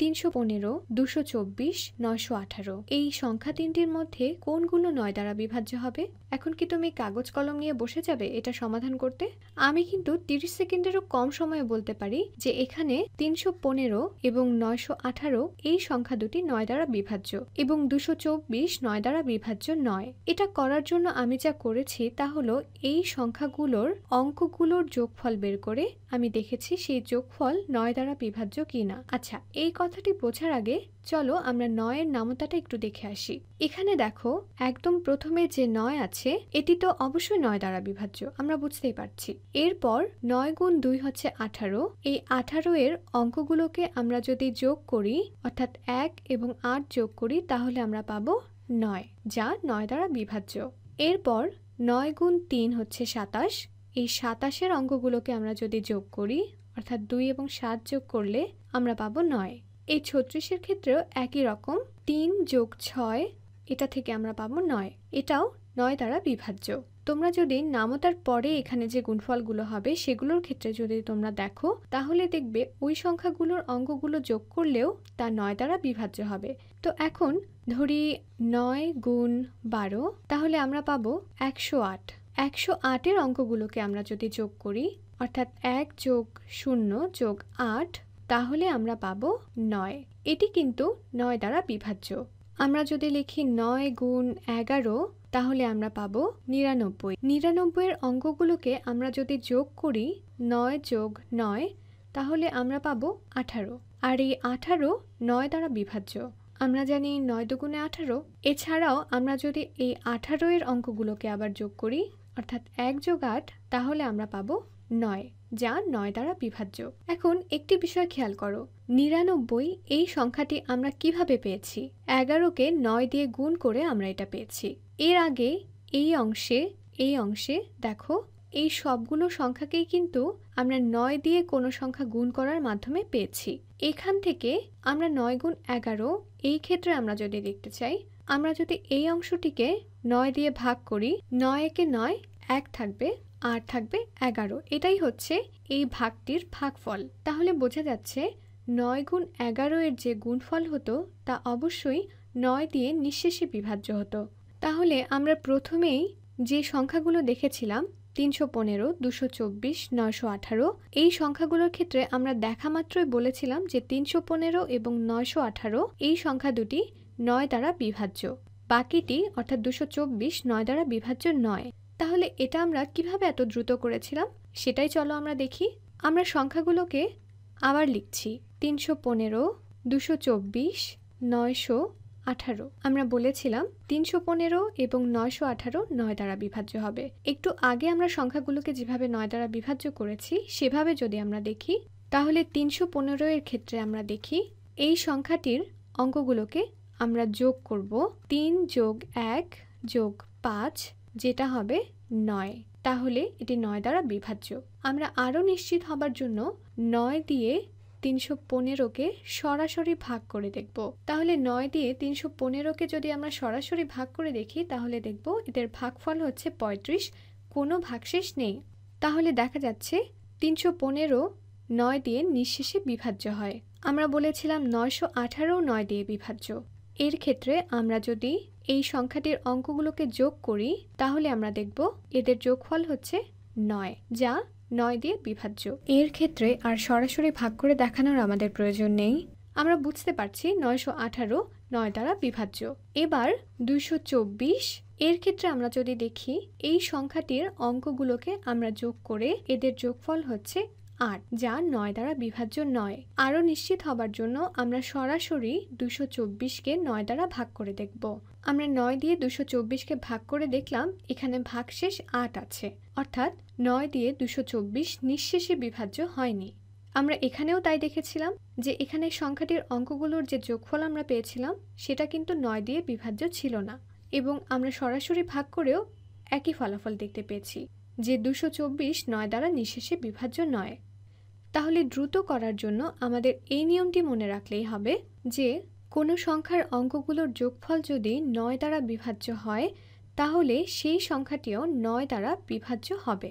তিনশো পনেরো দুশো চব্বিশ নয়শো আঠারো এই সংখ্যা তিনটির মধ্যে কোনগুলো নয় দ্বারা বিভাজ্য হবে এখন কি তুমি কাগজ কলম নিয়ে বসে যাবে এটা সমাধান করতে আমি কিন্তু তিরিশ সেকেন্ডেরও কম সময়ে বলতে পারি যে এখানে তিনশো পনেরো এবং নয়শো আঠারো এই সংখ্যা দুটি নয় দ্বারা বিভাজ্য এবং দুশো চব্বিশ নয় দ্বারা বিভাজ্য নয় এটা করার জন্য আমি যা করেছি তা হলো এই সংখ্যাগুলোর অঙ্কগুলোর যোগফল বের করে আমি দেখেছি সেই যোগফল নয় দ্বারা বিভাজ্য কিনা আচ্ছা এই কথাটি বোঝার আগে চলো আমরা নয়ের নামতাটা একটু দেখে আসি এখানে দেখো একদম প্রথমে যে নয় আছে এটি তো অবশ্যই নয় দ্বারা বিভাজ্য আমরা বুঝতেই পারছি এরপর নয় গুণ দুই হচ্ছে আঠারো এই আঠারো এর অঙ্কগুলোকে আমরা যদি যোগ করি অর্থাৎ এক এবং আট যোগ করি তাহলে আমরা পাবো নয় যা নয় দ্বারা বিভাজ্য এরপর নয় গুণ তিন হচ্ছে সাতাশ এই সাতাশের অঙ্কগুলোকে আমরা যদি যোগ করি অর্থাৎ দুই এবং সাত যোগ করলে আমরা পাবো নয় এই ছত্রিশের ক্ষেত্রেও একই রকম তিন যোগ ছয় এটা থেকে আমরা পাবো নয় এটাও নয় দ্বারা বিভাজ্য তোমরা যদি নামতার পরে এখানে যে গুণফলগুলো হবে সেগুলোর ক্ষেত্রে যদি তোমরা দেখো তাহলে দেখবে ওই সংখ্যাগুলোর অঙ্কগুলো যোগ করলেও তা নয় দ্বারা বিভাজ্য হবে তো এখন ধরি নয় গুণ বারো তাহলে আমরা পাবো একশো আট একশো আটের অঙ্কগুলোকে আমরা যদি যোগ করি অর্থাৎ এক যোগ শূন্য যোগ আট তাহলে আমরা পাব নয় এটি কিন্তু নয় দ্বারা বিভাজ্য আমরা যদি লিখি নয় গুণ এগারো তাহলে আমরা পাবো নিরানব্বই নিরানব্বইয়ের অঙ্কগুলোকে আমরা যদি যোগ করি নয় যোগ নয় তাহলে আমরা পাবো আঠারো আর এই আঠারো নয় দ্বারা বিভাজ্য আমরা জানি নয় দুগুণে আঠারো এছাড়াও আমরা যদি এই আঠারো এর অঙ্কগুলোকে আবার যোগ করি অর্থাৎ এক যোগ আট তাহলে আমরা পাবো নয় যা নয় দ্বারা বিভাজ্য এখন একটি বিষয় খেয়াল করো নিরানব্বই এই সংখ্যাটি আমরা কিভাবে পেয়েছি এগারোকে নয় দিয়ে গুণ করে আমরা এটা পেয়েছি এর আগে এই অংশে এই অংশে দেখো এই সবগুলো সংখ্যাকেই কিন্তু আমরা নয় দিয়ে কোনো সংখ্যা গুণ করার মাধ্যমে পেয়েছি এখান থেকে আমরা নয় গুণ এগারো এই ক্ষেত্রে আমরা যদি দেখতে চাই আমরা যদি এই অংশটিকে নয় দিয়ে ভাগ করি নয় একে নয় এক থাকবে আর থাকবে এগারো এটাই হচ্ছে এই ভাগটির ভাগফল তাহলে বোঝা যাচ্ছে নয় গুণ এগারো এর যে গুণফল হতো তা অবশ্যই নয় দিয়ে নিঃশেষে বিভাজ্য হতো তাহলে আমরা প্রথমেই যে সংখ্যাগুলো দেখেছিলাম তিনশো পনেরো দুশো চব্বিশ নয়শো আঠারো এই সংখ্যাগুলোর ক্ষেত্রে আমরা দেখা মাত্রই বলেছিলাম যে তিনশো পনেরো এবং নয়শো আঠারো এই সংখ্যা দুটি নয় দ্বারা বিভাজ্য বাকিটি অর্থাৎ দুশো চব্বিশ নয় দ্বারা বিভাজ্য নয় তাহলে এটা আমরা কিভাবে এত দ্রুত করেছিলাম সেটাই চলো আমরা দেখি আমরা সংখ্যাগুলোকে আবার লিখছি তিনশো পনেরো দুশো চব্বিশ নয়শো আঠারো আমরা বলেছিলাম তিনশো পনেরো এবং নয়শো আঠারো নয় দ্বারা বিভাজ্য হবে একটু আগে আমরা সংখ্যাগুলোকে যেভাবে নয় দ্বারা বিভাজ্য করেছি সেভাবে যদি আমরা দেখি তাহলে তিনশো পনেরো এর ক্ষেত্রে আমরা দেখি এই সংখ্যাটির অঙ্কগুলোকে আমরা যোগ করব তিন যোগ এক যোগ পাঁচ যেটা হবে নয় তাহলে এটি নয় দ্বারা বিভাজ্য আমরা আরও নিশ্চিত হবার জন্য নয় দিয়ে তিনশো পনেরোকে সরাসরি ভাগ করে দেখব তাহলে নয় দিয়ে তিনশো পনেরোকে যদি আমরা সরাসরি ভাগ করে দেখি তাহলে দেখব এদের ভাগফল হচ্ছে পঁয়ত্রিশ কোনো ভাগশেষ নেই তাহলে দেখা যাচ্ছে তিনশো পনেরো নয় দিয়ে নিঃশেষে বিভাজ্য হয় আমরা বলেছিলাম নয়শো আঠারো নয় দিয়ে বিভাজ্য এর ক্ষেত্রে আমরা যদি এই সংখ্যাটির অঙ্কগুলোকে যোগ করি তাহলে আমরা দেখব এদের যোগফল হচ্ছে নয় যা নয় দিয়ে বিভাজ্য এর ক্ষেত্রে আর সরাসরি ভাগ করে দেখানোর আমাদের প্রয়োজন নেই আমরা বুঝতে পারছি নয়শো আঠারো নয় দ্বারা বিভাজ্য এবার দুইশো চব্বিশ এর ক্ষেত্রে আমরা যদি দেখি এই সংখ্যাটির অঙ্কগুলোকে আমরা যোগ করে এদের যোগফল হচ্ছে আট যা নয় দ্বারা বিভাজ্য নয় আরও নিশ্চিত হবার জন্য আমরা সরাসরি দুশো চব্বিশকে নয় দ্বারা ভাগ করে দেখব আমরা নয় দিয়ে দুশো চব্বিশকে ভাগ করে দেখলাম এখানে ভাগশেষ আট আছে অর্থাৎ নয় দিয়ে দুশো চব্বিশ নিঃশেষে বিভাজ্য হয়নি আমরা এখানেও তাই দেখেছিলাম যে এখানে সংখ্যাটির অঙ্কগুলোর যে যোগফল আমরা পেয়েছিলাম সেটা কিন্তু নয় দিয়ে বিভাজ্য ছিল না এবং আমরা সরাসরি ভাগ করেও একই ফলাফল দেখতে পেয়েছি যে দুশো চব্বিশ নয় দ্বারা নিঃশেষে বিভাজ্য নয় তাহলে দ্রুত করার জন্য আমাদের এই নিয়মটি মনে রাখলেই হবে যে কোনো সংখ্যার অঙ্কগুলোর যোগফল যদি নয় দ্বারা বিভাজ্য হয় তাহলে সেই সংখ্যাটিও নয় দ্বারা বিভাজ্য হবে